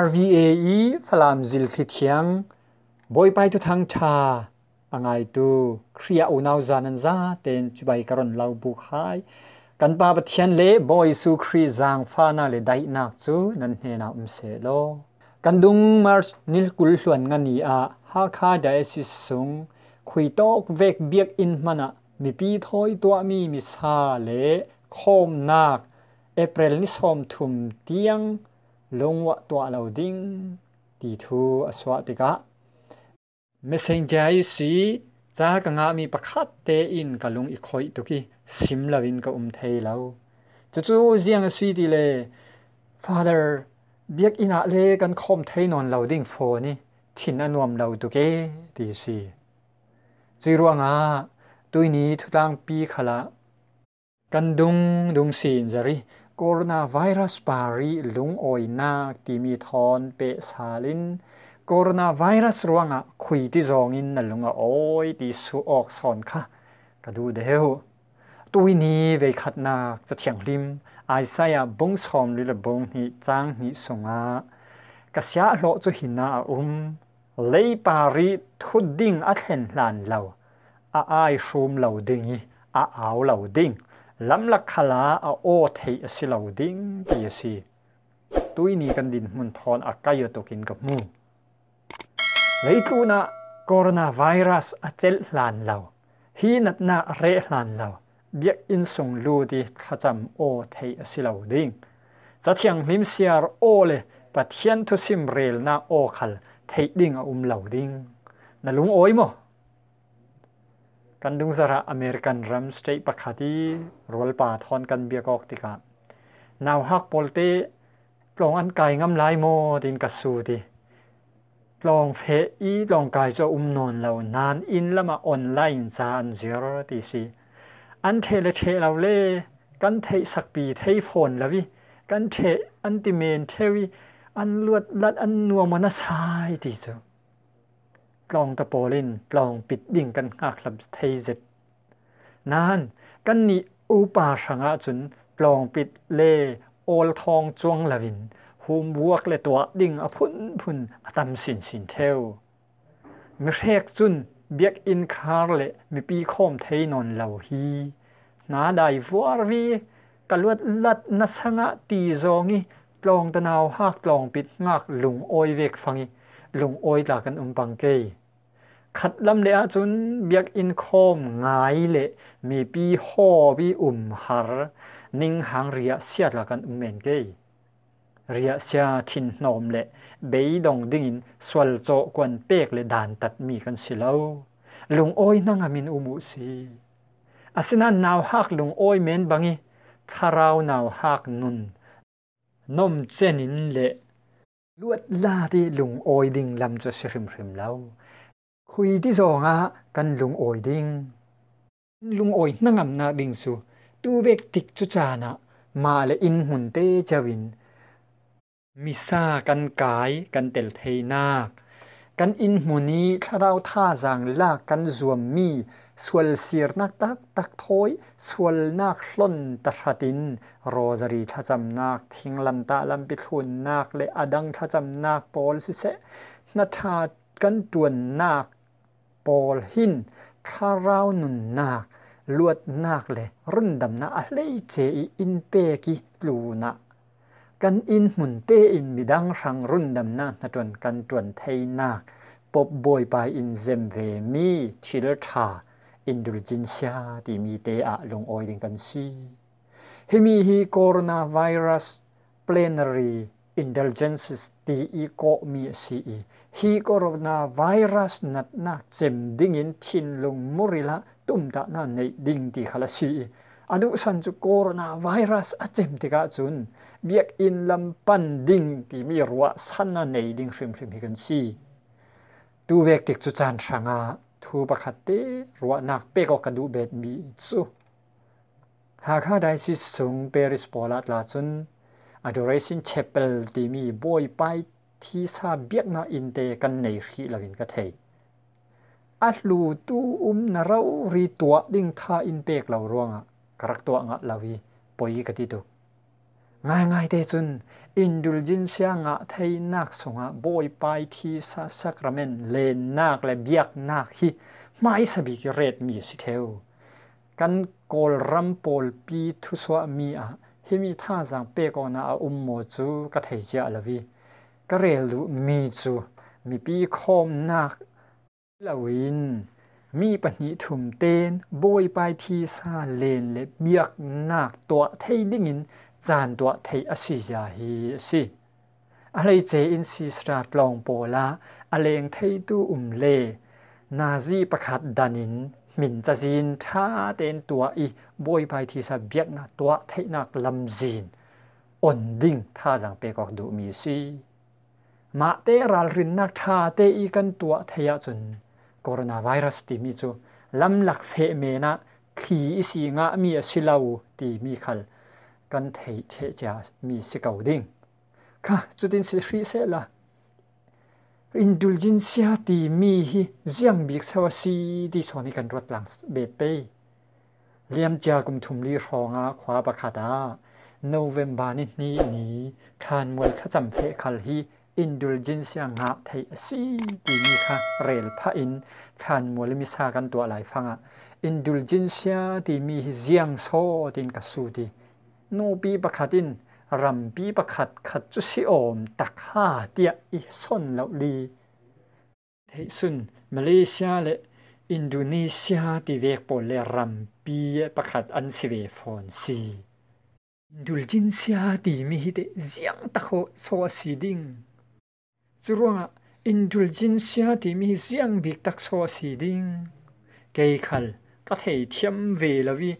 RVAE ฟลามจิลคิดเขียงบอยไปทุทางชาปังไอตูเครียอุนาวจานันซาเตนจุบายกรอนเลาบุคายกันปาปเทียนเล่บอยสุครีจางฟานาเลไดนักจูนันเฮนาอุมเซโลกันดุงมาร์นิลกุลส่วนงานีอาฮาคาไดซิสุงคุยตอกเวกเบียกอินมานะมีปีถอยตัวมีมิซาเลคอมนักเอเปรลนิสอมทุมเตียงลงวะตัวเราดิ้งดีทูอสวะดิกะเม m e s s e จ g e r สีจากงามีประคัดเตอินกับลุงอีกคอยตุกี้ซิมลาวินกับอุ้มเทเราจู่จู่เสียงสีดีเลยฟาเ t อร์เบียกอินาเลกันคอมเทยนอนเราดิ้งโฟนี่ทินอนวมเราตุเกดีสีจีรัวงอาตุยนี้ทุลังปีขละกันดุงดุงสีนจริโคโรนาไวรัสปาริลุงโอยนาตีมีทอนเปสาลินโคโรนาไวรัสรัวงะคุยที่จองอินนั่นลุงโอ้ยที่สูออกสอนค่ะก็ดูเดียวตัวนี้เวขัดนาจะเถียงริมไอซายาบงสอมรือบงนี่จ้างนี่สงากระเสียโลกจะหินาอุมเลยปาริทุดดิ้งอัดเห็นลานเราอาไอชูมเราดิ้งอาเอาเราดิ้ง lam la khala a o thei a si lo ding ti si tui ni kan din mun thon a kayo to kin ka mu leitu na coronavirus a chel hlan lo hi nat na re lan lo biak in sung lu di khacham o thei a si lo ding cha thiang xìa siar o le pathian thu sim rel na o khal thấy ding à um lo ding na lung ôi mo กันดุงสระอเมริกันรัมสเตย์ปะาัดีรวลป่าทอนกันเบียกอกติกานาวฮักปอลเตปลองอันไก่งำลายโมดินกัสูดีลองเฟอีลองกายจะอุ้มนอนเรานานอินละมาออนไลน์จานเจอยรตีซีอันเทเลเทเราเล่กันเทสักปีเทฟอนละวิกันเทอันติเมนเทวิอันลวดลัดอันนัวมัสายดีจ้ลองตะโปลินลองปิดดิ่งกันงักลับเทยจิตนั่นกันนี่อุปาสังะจุนลองปิดเล่โอลทองจวงละวินหูมบวกเลตัวดิ่งอพุนพุนอตมสินสินเทวมิเรกจุนเบียกอินคาร์เลมีปีคมเทยนนเหลาฮีนาได้ฟัววีกลวดลัดนัสงะตีจองีลองตะนาวหากลองปิดงักลุงโอยเวกฟังีลุงโอยลากันอุมปังเกยขัดลำเลียจุนเบียกอินคอมงายเละมีปีห่อปีอุ่มหารนิ่งหางเรียเสียละกันอุเมงเกยเรียเสียทินนอมเลยเบยดองดิ่งสวลโจกวนเปกเลยด่านตัดมีกันสิเลาลุงอ้ยนั่งมินอุมสีอาสนันนาวฮักลุงอ้ยเมนบังีทาราวนาวฮักนุนนมเจนินเลยลวดลาที่ลุงอ้ยดิ่งลำจะสิริมริมเล่าคุยที่สองอะกันลุงโอยดิงลุงโอยนั่งอำนาดิงสูตูเวกติกจุจานะมาเลอินหุ่นเตจวินมิซากันกายกันเตลเทนากันอินหุนีถ้าเราท่าจางลากกันรวมมีส่วนเสียนักตักตักถอยส่วนนักล้นตะดินโรจรีท่าจำนักทิ้งลำตาลำปิทุนนักเลยอดังท่าจำนักปอลสุเสนาทากันตวนนักปอลหินคาราวนุนนักลวดนักเลยรุ่นดำนะอะไรเจอินเปกิลูนะกันอินมุนเตอินมิดังรังรุ่นดำนะนจวนกันจวนไทยนักปบบอยไปอินเซมเวมีชิลชาอินดูจินชาที่มีเตอะลงออยดิงกันซีฮมีฮีโคโรนาไวรัสเพลนรี indulgences ti eco mi ce e hi corona virus nat na chem ding in thin lung murila tum da na nei ding ti khala ci adu san chu corona virus a chem ti ga chun biak in lam pan ding ki mi ruwa san na nei ding rim rim hi kan ci tu vek tik chu chan sanga thu ba khat te ruwa nak pe ko kan du bet mi chu ha kha dai si sung pe polat la chun adoration chapel ti mi boy pai thi sa biak na in te kan nei khi lovin ka thei a lu tu um na rau ri tua ding tha in pek lo ronga karak tua nga lawi poi ka ti tu ngai ngai te chun indulgencia nga thei nak songa boy pai thi sa sacrament le nak le biak nak hi mai sabi ki ret mi si theu kan kol ram pol pi thu so mi a ฮิมีท่าทางเปกอนาอุมโมจูกะเทจาลวีก็เรยลุมีจูมีปีคมนักลวินมีปณิถุมเตนบอยไปพีซาเลนเลเบียกนักตัวเทดิ่งินจานตัวเทอาศิยาฮีสิอะไรเจอินซีสระตลองโปละอะไรเองเทตูอุมเลนาซีประคัดดานิน min ta zin tha ten tua i boi pai thi sa biak na tua thai nak lam zin on ding tha jang pe kok du mi si ma te ral rin na tha te i kan tua thai a chun corona virus ti mi chu lam lak the me na khi i si nga mi a silau ti mi khal kan thai che cha mi si kau ding ka chu din si hri se la อินดูจินเซียตีมีฮีเซียงบิกเซวซีดีสอนิกันรัถหลังเบเปเลียมจากุมทุมลีรองอาควาบคาดาโนเวมบานิทนีนีทานมวลขจำเทคัลฮีอินดูจินเซียงหะไทยซีดีมีค่ะเรลพะอินทานมวลมิซากันตัวหลายฟังอ่ะอินดูจินเซียตีมีฮีเซียงโซดินกัสูดีโนบีบคาดินรัมปีประคัดขัดจุสิอมตักห้าเตียอีส้นเหล่าลีเทซุนมาเลเซียและอินโดนีเซียที่เวกปลเลรัมปีประคัดอันสิเวฟอนซีอินดูจินเซียที่มีฮิตเสียงตะโคโซสีดิงจรวงอินดูจินเซียที่มีเสียงบิกตักโซสีดิงเกยคัลก็เทียมเวลวี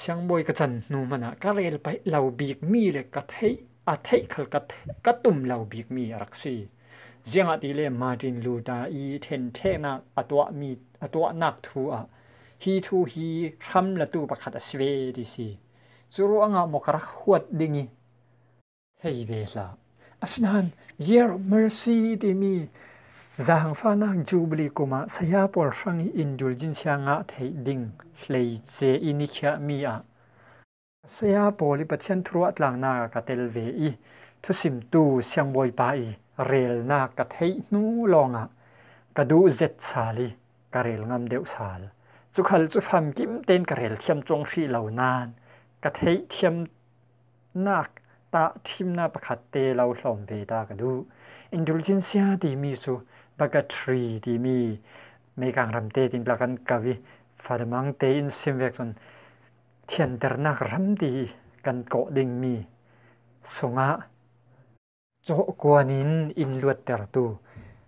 xiang boi ka chan nu mana ka rel lau bik le ka thai a khal ka ka lau bik mi rak si jenga le martin luda i ten the na atwa mi atwa nak thu a hi thu hi ram la di si zuru anga mo kara huat dingi hei ve la year of mercy di mi zahang fa na jubli kuma saya pol sang indulgence nga thei ding hlei che ini kha mi a saya poli pathen thru atlang na ka tel ve i thu sim tu siang boi pa i rel na ka thei nu longa ka du zet sali ka rel ngam deu sal chu khal chu ten ka rel thiam chong si lo ka thei thiam nak ta thim na pakhat te lo hlom ve ka du indulgence ya di su bagatri di mi me kang ram te tin plakan kawi fadamang te in sim vek son thian derna ram di kan ko ding mi songa cho kwanin in luat ter tu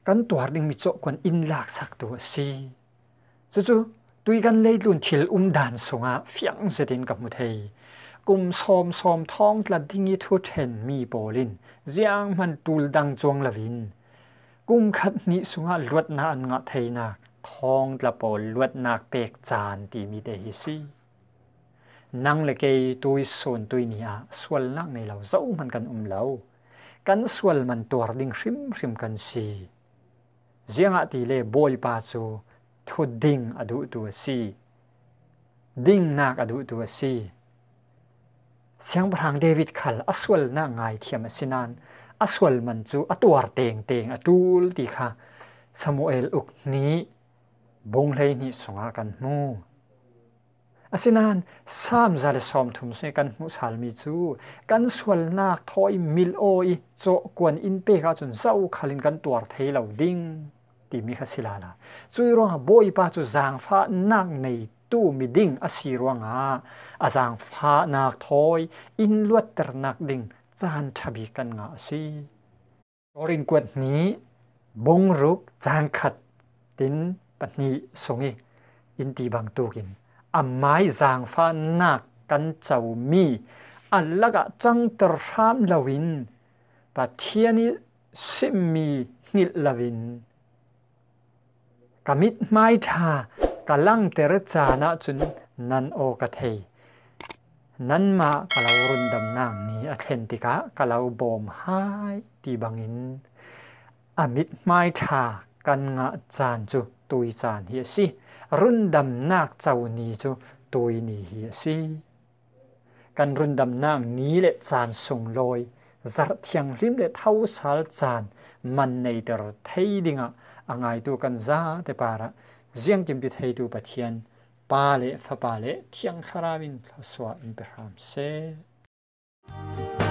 kan tuar ding mi cho kwan in lak sak tu si chu chu tui kan lei lun thil um dan songa fiang se tin kap mu thei kum som som thong tla dingi thu then mi polin jiang man tul dang chuang lavin กุ้งขัดนิสุงะลวดนาอันงะไทยนาทองตะปอลวดนักเปกจานตีมีเดฮิซีนังเลเกยตุยส่วนตุยนี้สวลนักในเราเจ้ามันกันอุ้มเรากันส่วลมันตัวดิ่งซิมซิมกันสีเสียงอติเล่บอยปาจูทุดดิ่งอดุตัวสีดิ่งนักอดุตัวสีเสียงพระเดวิดขัลอสวลนักไงเทียมสินัน aswal man chu atuar teng teng atul ti kha samuel uk ni bonglei ni songa kan mu asinan sam zale som thum se kan mu salmi chu kan swal na thoi mil o i cho kwan in pe kha chun zau khalin kan tuar thei lo ding ti mi kha silala chui ro boi pa chu zang pha nak nei tu mi ding asirwa nga azang pha nak thoi in luat ter nak ding จานทบิกันงาสีกริงกวดนี้บงรุกจางขัดตินปณนีสงอีอินตีบางตูกิน อำไม้จางฟ้านักกันเจ้ามี อัลละกะจังตรามลาวินปะเทียนิสิมีนิลาวินกมิดไม้ทากะลังเตระจานะจุนนันโอกะเทนั่นมากะเรารุนดำนางนี้อเทนติกะกะเราบอมหายตีบังอินอมิดไม่ถากันงะจานจูตุยจานเฮียสิรุนดำนากเจ้านี้จูตุยนี้เฮียสิกันรุนดำนางนี้เละจานส่งลอยจัดเทียงริมเละเท้าสาลจาน มันในเดอร์เทดิงะอ่างไอตัวกันซาแต่ปาระเสียงจิมพิเทตัวปะเทียนปาเลฟปาเลเที่ยงคาราวินพลสวาอินเปรามเซ